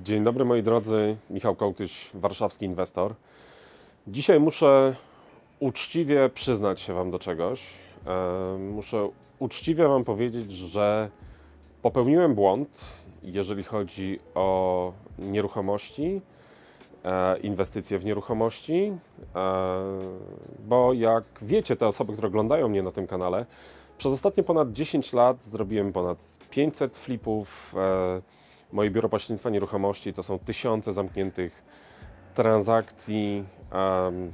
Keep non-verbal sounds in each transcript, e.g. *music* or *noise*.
Dzień dobry moi drodzy, Michał Kołtyś, warszawski inwestor. Dzisiaj muszę uczciwie przyznać się Wam do czegoś. E, muszę uczciwie Wam powiedzieć, że popełniłem błąd, jeżeli chodzi o nieruchomości, e, inwestycje w nieruchomości, e, bo jak wiecie, te osoby, które oglądają mnie na tym kanale, przez ostatnie ponad 10 lat zrobiłem ponad 500 flipów, Moje biuro pośrednictwa nieruchomości to są tysiące zamkniętych transakcji. Um,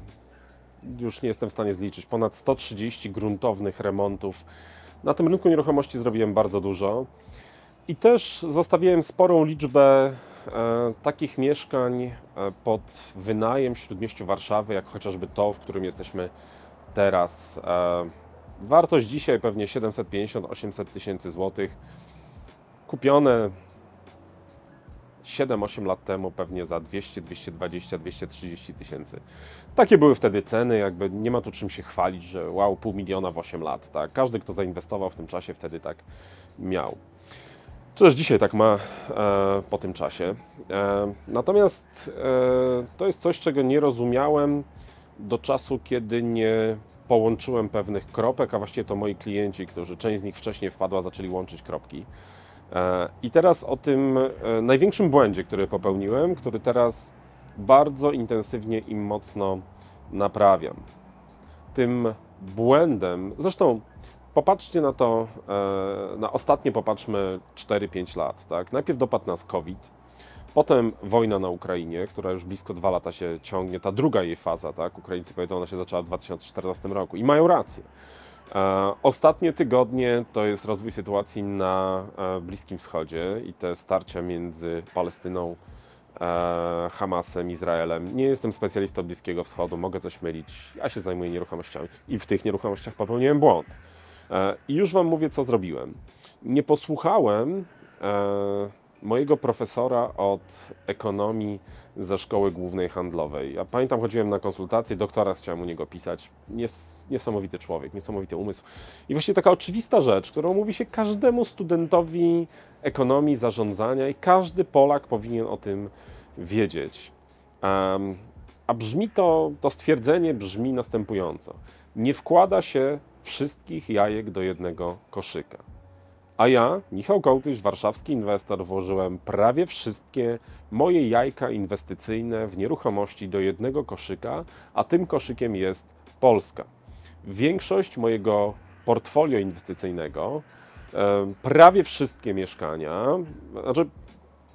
już nie jestem w stanie zliczyć. Ponad 130 gruntownych remontów. Na tym rynku nieruchomości zrobiłem bardzo dużo. I też zostawiłem sporą liczbę e, takich mieszkań e, pod wynajem w śródmieściu Warszawy, jak chociażby to, w którym jesteśmy teraz. E, wartość dzisiaj pewnie 750-800 tysięcy złotych. Kupione 7-8 lat temu pewnie za 200, 220, 230 tysięcy. Takie były wtedy ceny, jakby nie ma tu czym się chwalić, że wow, pół miliona w 8 lat. Tak? Każdy, kto zainwestował w tym czasie, wtedy tak miał. Czy też dzisiaj tak ma e, po tym czasie. E, natomiast e, to jest coś, czego nie rozumiałem do czasu, kiedy nie połączyłem pewnych kropek, a właściwie to moi klienci, którzy część z nich wcześniej wpadła, zaczęli łączyć kropki. E, I teraz o tym e, największym błędzie, który popełniłem, który teraz bardzo intensywnie i mocno naprawiam. Tym błędem, zresztą popatrzcie na to, e, na ostatnie popatrzmy 4-5 lat. Tak? Najpierw dopadł nas COVID, potem wojna na Ukrainie, która już blisko dwa lata się ciągnie, ta druga jej faza, tak? Ukraińcy powiedzą, ona się zaczęła w 2014 roku i mają rację. E, ostatnie tygodnie to jest rozwój sytuacji na e, Bliskim Wschodzie i te starcia między Palestyną, e, Hamasem, Izraelem. Nie jestem specjalistą Bliskiego Wschodu, mogę coś mylić. Ja się zajmuję nieruchomościami i w tych nieruchomościach popełniłem błąd. I już Wam mówię, co zrobiłem. Nie posłuchałem mojego profesora od ekonomii ze Szkoły Głównej Handlowej. Ja pamiętam, chodziłem na konsultacje, doktora chciałem u niego pisać. Nies niesamowity człowiek, niesamowity umysł. I właśnie taka oczywista rzecz, którą mówi się każdemu studentowi ekonomii, zarządzania i każdy Polak powinien o tym wiedzieć. Um, a brzmi to, to stwierdzenie brzmi następująco. Nie wkłada się wszystkich jajek do jednego koszyka. A ja, Michał Kołtysz, warszawski inwestor, włożyłem prawie wszystkie moje jajka inwestycyjne w nieruchomości do jednego koszyka, a tym koszykiem jest Polska. Większość mojego portfolio inwestycyjnego, prawie wszystkie mieszkania, znaczy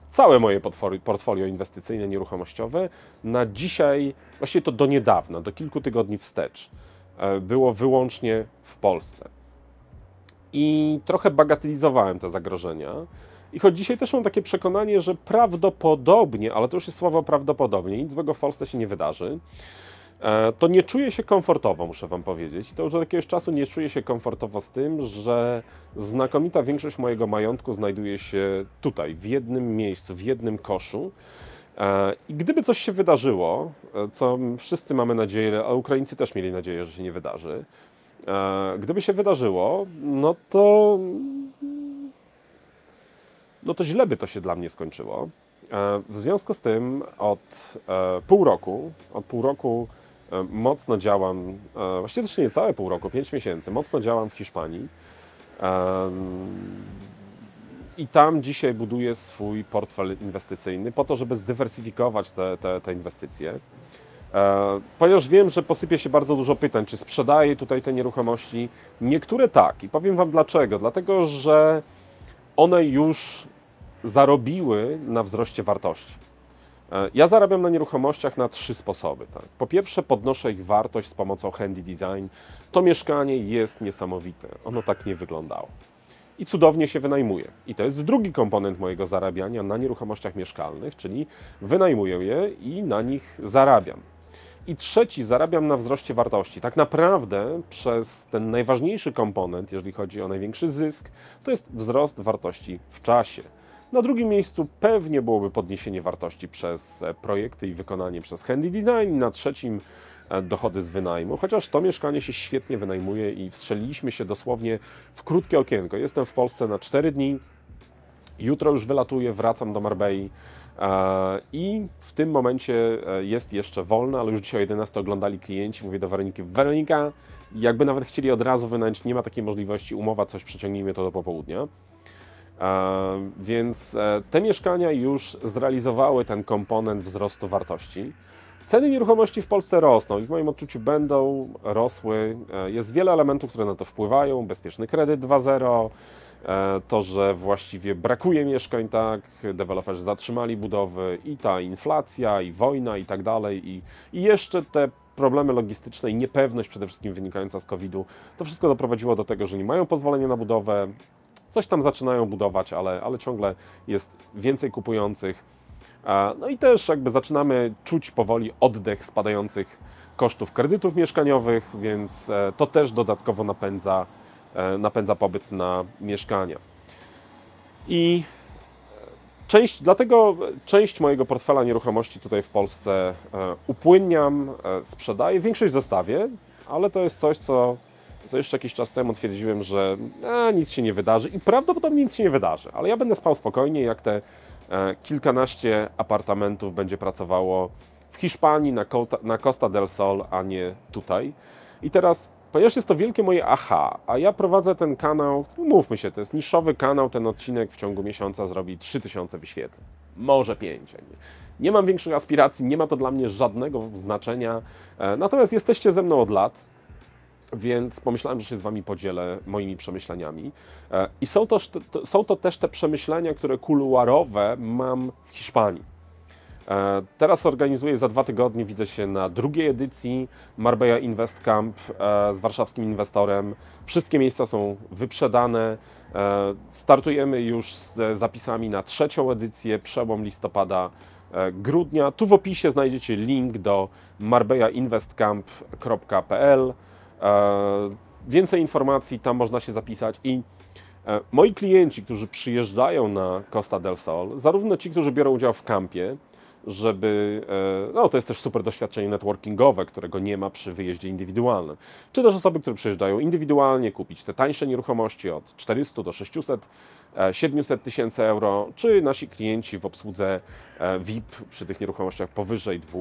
całe moje portfolio inwestycyjne nieruchomościowe na dzisiaj, właściwie to do niedawna, do kilku tygodni wstecz, e, było wyłącznie w Polsce i trochę bagatelizowałem te zagrożenia. I choć dzisiaj też mam takie przekonanie, że prawdopodobnie, ale to już jest słowo prawdopodobnie, nic złego w Polsce się nie wydarzy, e, to nie czuję się komfortowo, muszę Wam powiedzieć. To już od jakiegoś czasu nie czuję się komfortowo z tym, że znakomita większość mojego majątku znajduje się tutaj, w jednym miejscu, w jednym koszu. E, I gdyby coś się wydarzyło, e, co wszyscy mamy nadzieję, a Ukraińcy też mieli nadzieję, że się nie wydarzy, E, gdyby się wydarzyło, no to. No to źle by to się dla mnie skończyło. E, w związku z tym od e, pół roku, od pół roku mocno działam, właściwie też nie całe pół roku, pięć miesięcy, mocno działam w Hiszpanii. I tam dzisiaj buduję swój portfel inwestycyjny po to, żeby zdywersyfikować te, te, te inwestycje. E, ponieważ wiem, że posypie się bardzo dużo pytań, czy sprzedaję tutaj te nieruchomości. Niektóre tak i powiem Wam dlaczego. Dlatego, że one już zarobiły na wzroście wartości. E, ja zarabiam na nieruchomościach na trzy sposoby. Tak? Po pierwsze, podnoszę ich wartość z pomocą handy design. To mieszkanie jest niesamowite. Ono tak nie wyglądało. I cudownie się wynajmuje. I to jest drugi komponent mojego zarabiania na nieruchomościach mieszkalnych, czyli wynajmuję je i na nich zarabiam. I trzeci, zarabiam na wzroście wartości. Tak naprawdę przez ten najważniejszy komponent, jeżeli chodzi o największy zysk, to jest wzrost wartości w czasie. Na drugim miejscu pewnie byłoby podniesienie wartości przez e, projekty i wykonanie przez Handy Design. Na trzecim e, dochody z wynajmu, chociaż to mieszkanie się świetnie wynajmuje i wstrzeliliśmy się dosłownie w krótkie okienko. Jestem w Polsce na 4 dni, jutro już wylatuję, wracam do Marbei. E, I w tym momencie e, jest jeszcze wolna, ale już dzisiaj o 11 oglądali klienci. Mówię do Weroniki, Weronika, jakby nawet chcieli od razu wynająć, nie ma takiej możliwości, umowa, coś, przeciągnijmy to do popołudnia. E, więc te mieszkania już zrealizowały ten komponent wzrostu wartości. Ceny nieruchomości w Polsce rosną i w moim odczuciu będą rosły. Jest wiele elementów, które na to wpływają. Bezpieczny kredyt 2.0, E, to, że właściwie brakuje mieszkań, tak, deweloperzy zatrzymali budowy i ta inflacja, i wojna, i tak dalej, i, i jeszcze te problemy logistyczne i niepewność przede wszystkim wynikająca z COVID-u, to wszystko doprowadziło do tego, że nie mają pozwolenia na budowę, coś tam zaczynają budować, ale, ale ciągle jest więcej kupujących. E, no i też jakby zaczynamy czuć powoli oddech spadających kosztów kredytów mieszkaniowych, więc e, to też dodatkowo napędza E, napędza pobyt na mieszkania. I część, dlatego część mojego portfela nieruchomości tutaj w Polsce e, upłynniam, e, sprzedaję, większość zostawię, ale to jest coś, co, co jeszcze jakiś czas temu twierdziłem, że nic się nie wydarzy i prawdopodobnie nic się nie wydarzy, ale ja będę spał spokojnie, jak te kilkanaście apartamentów będzie pracowało w Hiszpanii, na, Costa del Sol, a nie tutaj. I teraz ponieważ jest to wielkie moje aha, a ja prowadzę ten kanał, mówmy się, to jest niszowy kanał, ten odcinek w ciągu miesiąca zrobi 3000 wyświetleń, może 5. Nie? nie mam większych aspiracji, nie ma to dla mnie żadnego znaczenia, e, natomiast jesteście ze mną od lat, więc pomyślałem, że się z Wami podzielę moimi przemyśleniami. E, I są to, są to też te przemyślenia, które kuluarowe mam w Hiszpanii. E, teraz organizuję za dwa tygodnie, widzę się na drugiej edycji Marbella Invest Camp e, z warszawskim inwestorem. Wszystkie miejsca są wyprzedane. E, startujemy już z zapisami na trzecią edycję, przełom listopada, grudnia. Tu w opisie znajdziecie link do marbellainvestcamp.pl. Więcej informacji, tam można się zapisać i Moi klienci, którzy przyjeżdżają na Costa del Sol, zarówno ci, którzy biorą udział w kampie, żeby, e, no to jest też super doświadczenie networkingowe, którego nie ma przy wyjeździe indywidualnym. Czy też osoby, które przyjeżdżają indywidualnie, kupić te tańsze nieruchomości od 400 do 600, 700 e, tysięcy euro, czy nasi klienci w obsłudze e, VIP przy tych nieruchomościach powyżej 2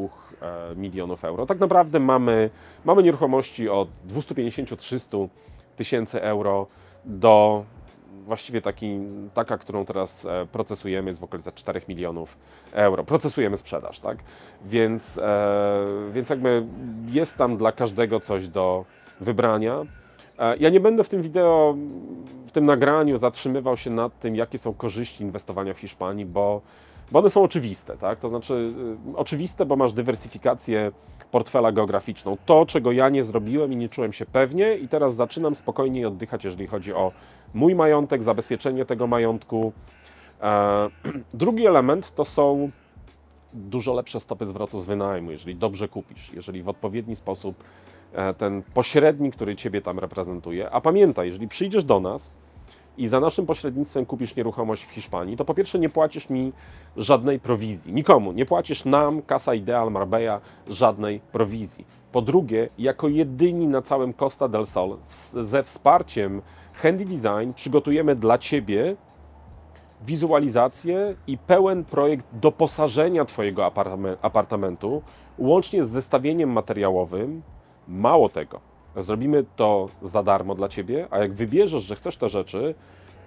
milionów euro. Tak naprawdę mamy, mamy nieruchomości od 250-300 tysięcy euro do właściwie taki, taka, którą teraz e, procesujemy, jest w okolicy 4 milionów euro. Procesujemy sprzedaż, tak? Więc, e, więc jakby jest tam dla każdego coś do wybrania. E, ja nie będę w tym wideo, w tym nagraniu zatrzymywał się nad tym, jakie są korzyści inwestowania w Hiszpanii, bo bo one są oczywiste, tak? To znaczy y, oczywiste, bo masz dywersyfikację portfela geograficzną. To, czego ja nie zrobiłem i nie czułem się pewnie i teraz zaczynam spokojniej oddychać, jeżeli chodzi o mój majątek, zabezpieczenie tego majątku. E, *clears throat* drugi element to są dużo lepsze stopy zwrotu z wynajmu, jeżeli dobrze kupisz, jeżeli w odpowiedni sposób e, ten pośrednik, który Ciebie tam reprezentuje. A pamiętaj, jeżeli przyjdziesz do nas, i za naszym pośrednictwem kupisz nieruchomość w Hiszpanii, to po pierwsze nie płacisz mi żadnej prowizji, nikomu. Nie płacisz nam, Casa Ideal Marbella, żadnej prowizji. Po drugie, jako jedyni na całym Costa del Sol ze wsparciem Handy Design przygotujemy dla Ciebie wizualizację i pełen projekt doposażenia Twojego apartamentu, łącznie z zestawieniem materiałowym. Mało tego, Zrobimy to za darmo dla ciebie, a jak wybierzesz, że chcesz te rzeczy,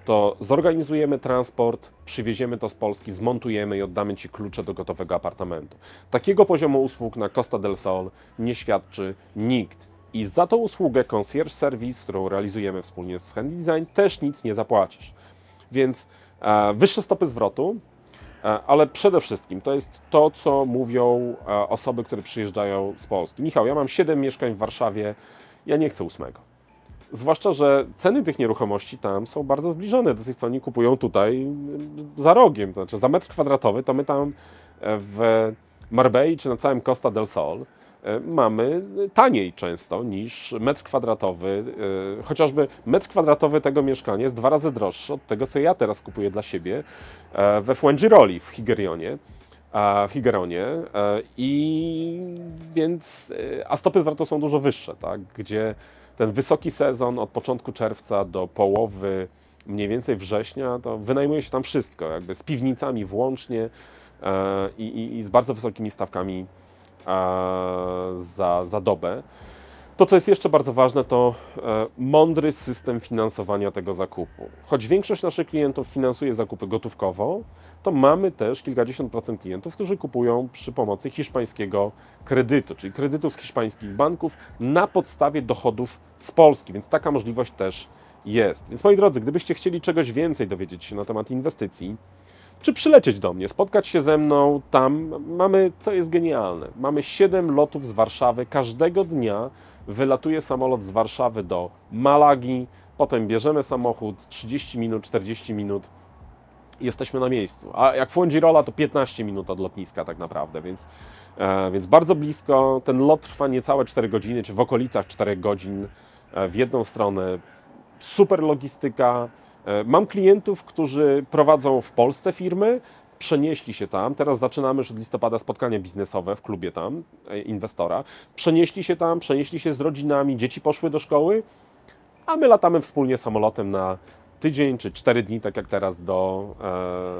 to zorganizujemy transport, przywieziemy to z Polski, zmontujemy i oddamy Ci klucze do gotowego apartamentu. Takiego poziomu usług na Costa del Sol nie świadczy nikt. I za tą usługę concierge service, którą realizujemy wspólnie z Handy Design, też nic nie zapłacisz. Więc e, wyższe stopy zwrotu, e, ale przede wszystkim to jest to, co mówią e, osoby, które przyjeżdżają z Polski. Michał, ja mam 7 mieszkań w Warszawie, ja nie chcę ósmego. Zwłaszcza, że ceny tych nieruchomości tam są bardzo zbliżone do tych, co oni kupują tutaj y, za rogiem. To znaczy za metr kwadratowy to my tam e, w Marbei czy na całym Costa del Sol e, mamy taniej często niż metr kwadratowy. E, chociażby metr kwadratowy tego mieszkania jest dwa razy droższy od tego, co ja teraz kupuję dla siebie we Fuengiroli w Higerionie w Higeronie e, i więc, e, a stopy zwrotu są dużo wyższe, tak, gdzie ten wysoki sezon od początku czerwca do połowy mniej więcej września, to wynajmuje się tam wszystko, jakby z piwnicami włącznie e, i, i, i z bardzo wysokimi stawkami za, za dobę. To, co jest jeszcze bardzo ważne, to e, mądry system finansowania tego zakupu. Choć większość naszych klientów finansuje zakupy gotówkowo, to mamy też kilkadziesiąt procent klientów, którzy kupują przy pomocy hiszpańskiego kredytu, czyli kredytu z hiszpańskich banków na podstawie dochodów z Polski, więc taka możliwość też jest. Więc moi drodzy, gdybyście chcieli czegoś więcej dowiedzieć się na temat inwestycji, czy przylecieć do mnie, spotkać się ze mną tam. Mamy, to jest genialne. Mamy 7 lotów z Warszawy każdego dnia wylatuje samolot z Warszawy do Malagi, potem bierzemy samochód, 30 minut, 40 minut jesteśmy na miejscu. A jak Fuengirola to 15 minut od lotniska tak naprawdę, więc, e, więc bardzo blisko. Ten lot trwa niecałe 4 godziny, czy w okolicach 4 godzin e, w jedną stronę. Super logistyka. E, mam klientów, którzy prowadzą w Polsce firmy, przenieśli się tam. Teraz zaczynamy już od listopada spotkania biznesowe w klubie tam, e, inwestora. Przenieśli się tam, przenieśli się z rodzinami, dzieci poszły do szkoły, a my latamy wspólnie samolotem na tydzień czy cztery dni, tak jak teraz, do,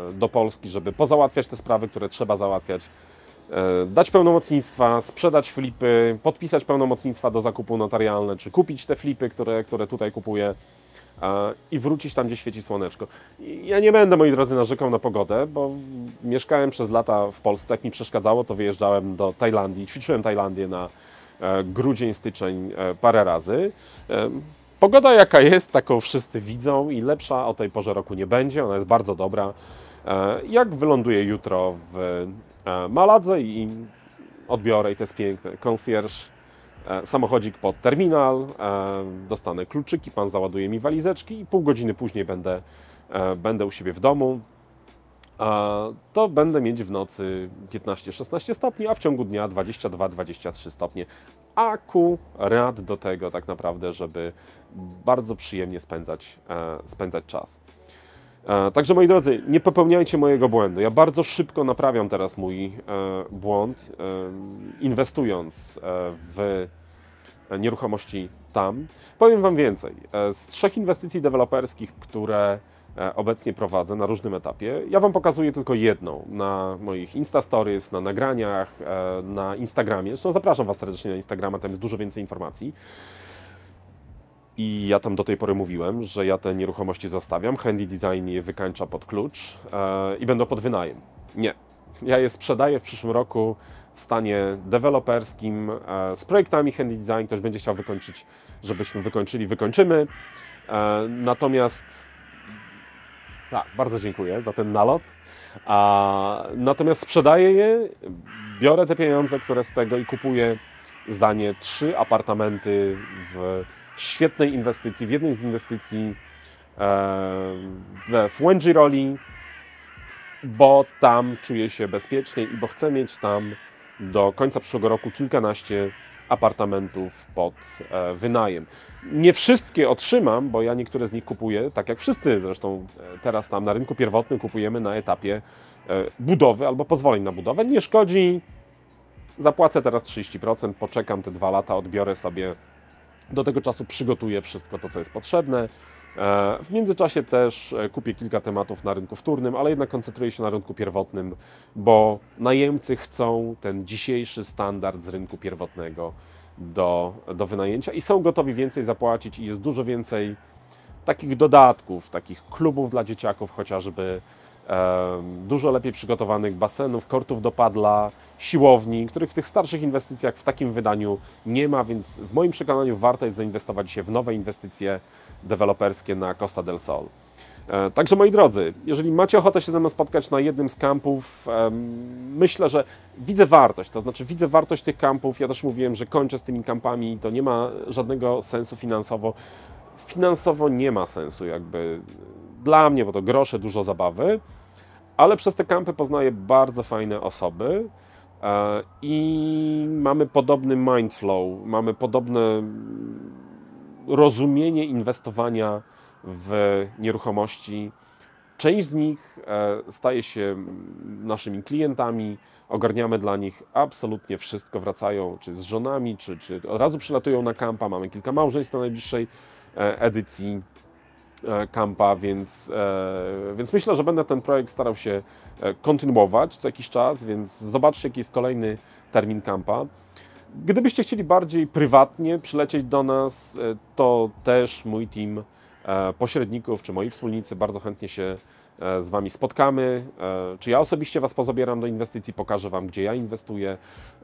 e, do Polski, żeby pozałatwiać te sprawy, które trzeba załatwiać e, dać pełnomocnictwa, sprzedać flipy, podpisać pełnomocnictwa do zakupu notarialne, czy kupić te flipy, które, które tutaj kupuję i wrócić tam, gdzie świeci słoneczko. Ja nie będę, moi drodzy, narzekał na pogodę, bo mieszkałem przez lata w Polsce. Jak mi przeszkadzało, to wyjeżdżałem do Tajlandii, ćwiczyłem Tajlandię na e, grudzień, styczeń e, parę razy. E, pogoda jaka jest, taką wszyscy widzą i lepsza o tej porze roku nie będzie, ona jest bardzo dobra. Jak wyląduję jutro w Maladze i odbiorę i to jest piękne. Concierge E, samochodzik pod terminal, e, dostanę kluczyki, pan załaduje mi walizeczki i pół godziny później będę, e, będę u siebie w domu. To będę mieć w nocy 15-16 stopni, a w ciągu dnia 22-23 stopnie. rad do tego tak naprawdę, żeby bardzo przyjemnie spędzać, spędzać czas. E, także moi drodzy, nie popełniajcie mojego błędu. Ja bardzo szybko naprawiam teraz mój e, błąd, inwestując e, w nieruchomości tam. Powiem Wam więcej. Z trzech inwestycji deweloperskich, które obecnie prowadzę na różnym etapie, ja Wam pokazuję tylko jedną na moich Insta Stories, na nagraniach, na Instagramie. Zresztą zapraszam Was serdecznie na Instagrama, tam jest dużo więcej informacji. I ja tam do tej pory mówiłem, że ja te nieruchomości zostawiam, handy design je wykańcza pod klucz e, i będą pod wynajem. Nie. Ja je sprzedaję w przyszłym roku w stanie deweloperskim e, z projektami handy design. Ktoś będzie chciał wykończyć, żebyśmy wykończyli, wykończymy. E, natomiast tak, bardzo dziękuję za ten nalot. A, natomiast sprzedaję je, biorę te pieniądze, które z tego i kupuję za nie trzy apartamenty w świetnej inwestycji, w jednej z inwestycji e, w Roli, bo tam czuję się bezpiecznie i bo chcę mieć tam do końca przyszłego roku kilkanaście apartamentów pod e, wynajem. Nie wszystkie otrzymam, bo ja niektóre z nich kupuję, tak jak wszyscy zresztą e, teraz tam na rynku pierwotnym kupujemy na etapie budowy albo pozwoleń na budowę. Nie szkodzi, zapłacę teraz 30%, poczekam te dwa lata, odbiorę sobie do tego czasu przygotuję wszystko to, co jest potrzebne. E, w międzyczasie też e, kupię kilka tematów na rynku wtórnym, ale jednak koncentruję się na rynku pierwotnym, bo najemcy chcą ten dzisiejszy standard z rynku pierwotnego do, do wynajęcia i są gotowi więcej zapłacić i jest dużo więcej takich dodatków, takich klubów dla dzieciaków chociażby, e, dużo lepiej przygotowanych basenów, kortów do padla, siłowni, których w tych starszych inwestycjach w takim wydaniu nie ma, więc w moim przekonaniu warto jest zainwestować się w nowe inwestycje deweloperskie na Costa del Sol. E, także moi drodzy, jeżeli macie ochotę się ze mną spotkać na jednym z kampów, myślę, że widzę wartość, to znaczy widzę wartość tych kampów. Ja też mówiłem, że kończę z tymi kampami, to nie ma żadnego sensu finansowo. Finansowo nie ma sensu jakby dla mnie, bo to grosze, dużo zabawy, ale przez te kampy poznaję bardzo fajne osoby, E, I mamy podobny mindflow, mamy podobne rozumienie inwestowania w nieruchomości. Część z nich e, staje się naszymi klientami, ogarniamy dla nich absolutnie wszystko. Wracają czy z żonami, czy, czy od razu przylatują na kampa. Mamy kilka małżeństw na najbliższej e, edycji E, kampa, więc, e, więc myślę, że będę ten projekt starał się e, kontynuować co jakiś czas, więc zobaczcie, jaki jest kolejny termin kampa. Gdybyście chcieli bardziej prywatnie przylecieć do nas, to też mój team pośredników czy moi wspólnicy bardzo chętnie się E, z Wami spotkamy, e, czy ja osobiście Was pozabieram do inwestycji, pokażę Wam, gdzie ja inwestuję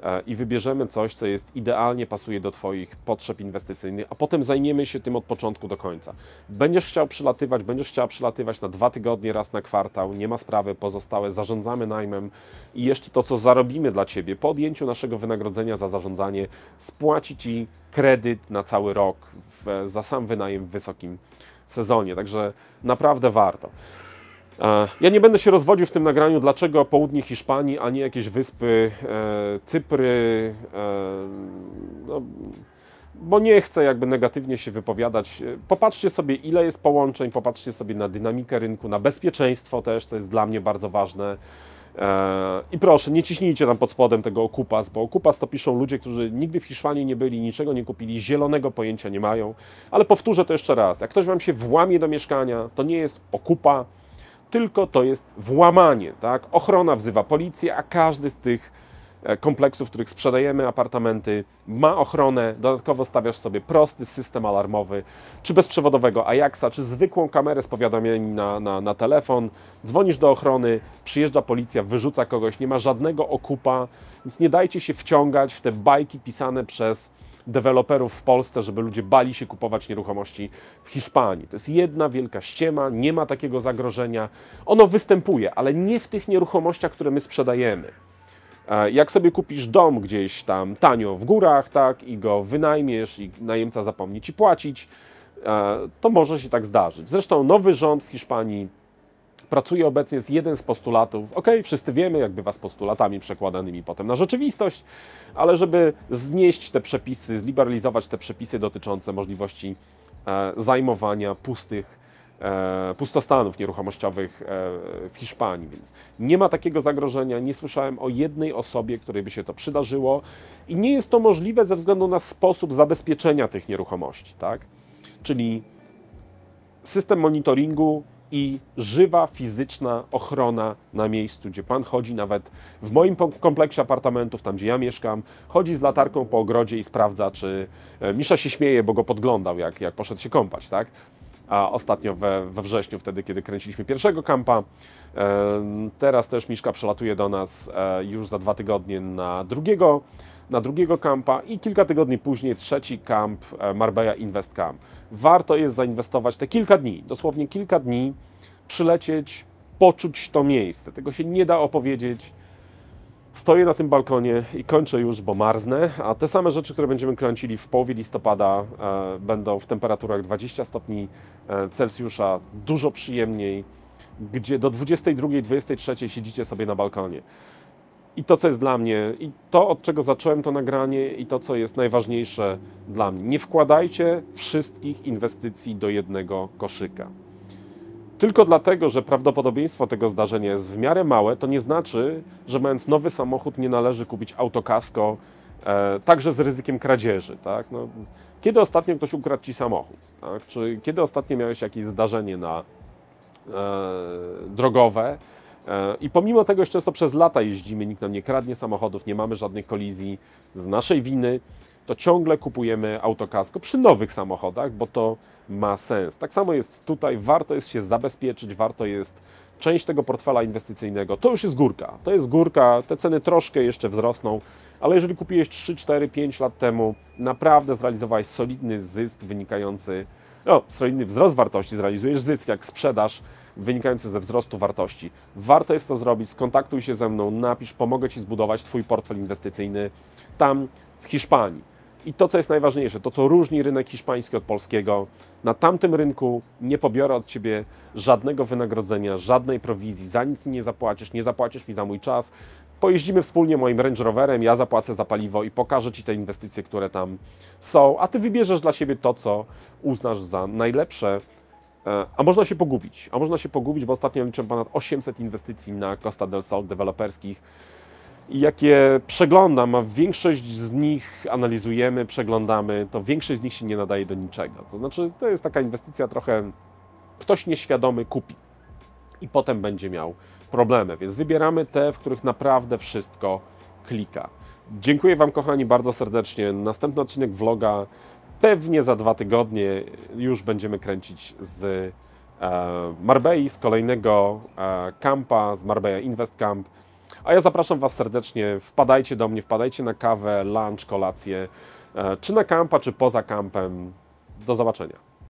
e, i wybierzemy coś, co jest idealnie pasuje do Twoich potrzeb inwestycyjnych, a potem zajmiemy się tym od początku do końca. Będziesz chciał przylatywać, będziesz chciała przylatywać na dwa tygodnie, raz na kwartał, nie ma sprawy, pozostałe zarządzamy najmem i jeszcze to, co zarobimy dla Ciebie po odjęciu naszego wynagrodzenia za zarządzanie, spłaci Ci kredyt na cały rok w, za sam wynajem w wysokim sezonie, także naprawdę warto. E, ja nie będę się rozwodził w tym nagraniu, dlaczego południe Hiszpanii, a nie jakieś wyspy e, Cypry, e, no, bo nie chcę jakby negatywnie się wypowiadać. E, popatrzcie sobie, ile jest połączeń, popatrzcie sobie na dynamikę rynku, na bezpieczeństwo też, co jest dla mnie bardzo ważne. E, I proszę, nie ciśnijcie tam pod spodem tego okupas, bo okupas to piszą ludzie, którzy nigdy w Hiszpanii nie byli, niczego nie kupili, zielonego pojęcia nie mają. Ale powtórzę to jeszcze raz, jak ktoś Wam się włamie do mieszkania, to nie jest okupa, tylko to jest włamanie. Tak? Ochrona wzywa policję, a każdy z tych E, kompleksów, w których sprzedajemy apartamenty, ma ochronę, dodatkowo stawiasz sobie prosty system alarmowy, czy bezprzewodowego Ajaxa, czy zwykłą kamerę z powiadomieniem na, na, na telefon, dzwonisz do ochrony, przyjeżdża policja, wyrzuca kogoś, nie ma żadnego okupa, więc nie dajcie się wciągać w te bajki pisane przez deweloperów w Polsce, żeby ludzie bali się kupować nieruchomości w Hiszpanii. To jest jedna wielka ściema, nie ma takiego zagrożenia. Ono występuje, ale nie w tych nieruchomościach, które my sprzedajemy. E, jak sobie kupisz dom gdzieś tam tanio w górach, tak, i go wynajmiesz i najemca zapomni ci płacić, e, to może się tak zdarzyć. Zresztą nowy rząd w Hiszpanii pracuje obecnie z jeden z postulatów. Ok, wszyscy wiemy, jak bywa z postulatami przekładanymi potem na rzeczywistość, ale żeby znieść te przepisy, zliberalizować te przepisy dotyczące możliwości e, zajmowania pustych E, pustostanów nieruchomościowych e, w Hiszpanii, więc nie ma takiego zagrożenia. Nie słyszałem o jednej osobie, której by się to przydarzyło i nie jest to możliwe ze względu na sposób zabezpieczenia tych nieruchomości, tak? Czyli system monitoringu i żywa fizyczna ochrona na miejscu, gdzie pan chodzi, nawet w moim kompleksie apartamentów, tam gdzie ja mieszkam, chodzi z latarką po ogrodzie i sprawdza, czy e, Misza się śmieje, bo go podglądał, jak, jak poszedł się kąpać, tak? A ostatnio we, we wrześniu, wtedy kiedy kręciliśmy pierwszego kampa. E, teraz też Miszka przelatuje do nas e, już za dwa tygodnie na drugiego, na drugiego kampa i kilka tygodni później trzeci kamp e, Marbella Invest Camp. Warto jest zainwestować te kilka dni, dosłownie kilka dni, przylecieć, poczuć to miejsce. Tego się nie da opowiedzieć Stoję na tym balkonie i kończę już, bo marznę, a te same rzeczy, które będziemy kręcili w połowie listopada, e, będą w temperaturach 20 stopni e, Celsjusza, dużo przyjemniej, gdzie do 22-23 siedzicie sobie na balkonie. I to, co jest dla mnie, i to, od czego zacząłem to nagranie, i to, co jest najważniejsze dla mnie. Nie wkładajcie wszystkich inwestycji do jednego koszyka. Tylko dlatego, że prawdopodobieństwo tego zdarzenia jest w miarę małe, to nie znaczy, że mając nowy samochód nie należy kupić autokasko, e, także z ryzykiem kradzieży. Tak? No, kiedy ostatnio ktoś ukradł Ci samochód? Tak? Czy kiedy ostatnio miałeś jakieś zdarzenie na e, drogowe? E, I pomimo tego, że często przez lata jeździmy, nikt nam nie kradnie samochodów, nie mamy żadnych kolizji z naszej winy, to ciągle kupujemy autokasko przy nowych samochodach, bo to ma sens. Tak samo jest tutaj, warto jest się zabezpieczyć, warto jest część tego portfela inwestycyjnego. To już jest górka, to jest górka, te ceny troszkę jeszcze wzrosną, ale jeżeli kupiłeś 3, 4, 5 lat temu, naprawdę zrealizowałeś solidny zysk wynikający, no, solidny wzrost wartości, zrealizujesz zysk jak sprzedaż wynikający ze wzrostu wartości. Warto jest to zrobić, skontaktuj się ze mną, napisz, pomogę Ci zbudować Twój portfel inwestycyjny tam w Hiszpanii. I to, co jest najważniejsze, to, co różni rynek hiszpański od polskiego, na tamtym rynku nie pobiorę od ciebie żadnego wynagrodzenia, żadnej prowizji, za nic mi nie zapłacisz, nie zapłacisz mi za mój czas. Pojeździmy wspólnie moim Range Roverem, ja zapłacę za paliwo i pokażę ci te inwestycje, które tam są, a ty wybierzesz dla siebie to, co uznasz za najlepsze. E, a można się pogubić, a można się pogubić, bo ostatnio liczę ponad 800 inwestycji na Costa del Sol deweloperskich jakie przeglądam, a większość z nich analizujemy, przeglądamy, to większość z nich się nie nadaje do niczego. To znaczy, to jest taka inwestycja trochę ktoś nieświadomy kupi i potem będzie miał problemy, więc wybieramy te, w których naprawdę wszystko klika. Dziękuję Wam, kochani, bardzo serdecznie. Następny odcinek vloga pewnie za dwa tygodnie już będziemy kręcić z e, Marbei, z kolejnego e, kampa, z Marbella Invest Camp. A ja zapraszam Was serdecznie, wpadajcie do mnie, wpadajcie na kawę, lunch, kolację, e, czy na kampa, czy poza kampem. Do zobaczenia.